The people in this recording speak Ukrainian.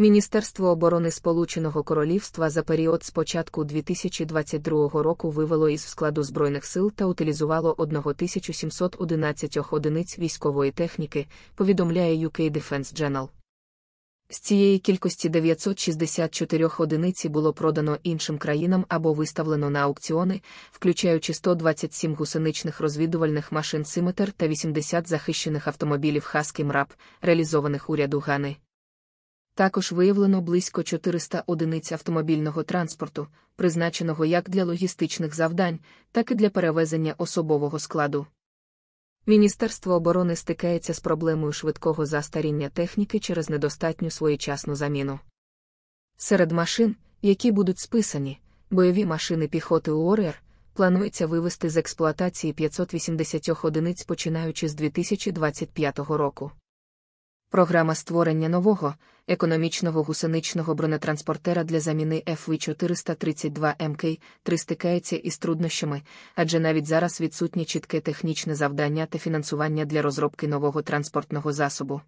Міністерство оборони Сполученого Королівства за період з початку 2022 року вивело із складу збройних сил та утилізувало 1711 одиниць військової техніки, повідомляє UK Defense Journal. З цієї кількості 964 одиниці було продано іншим країнам або виставлено на аукціони, включаючи 127 гусеничних розвідувальних машин Симетр та 80 захищених автомобілів Хаски МРАП, реалізованих уряду Гани. Також виявлено близько 400 одиниць автомобільного транспорту, призначеного як для логістичних завдань, так і для перевезення особового складу. Міністерство оборони стикається з проблемою швидкого застаріння техніки через недостатню своєчасну заміну. Серед машин, які будуть списані, бойові машини піхоти УОРР, планується вивести з експлуатації 580 одиниць починаючи з 2025 року. Програма створення нового, економічного гусеничного бронетранспортера для заміни fv 432 МК 3 стикається із труднощами, адже навіть зараз відсутнє чітке технічне завдання та фінансування для розробки нового транспортного засобу.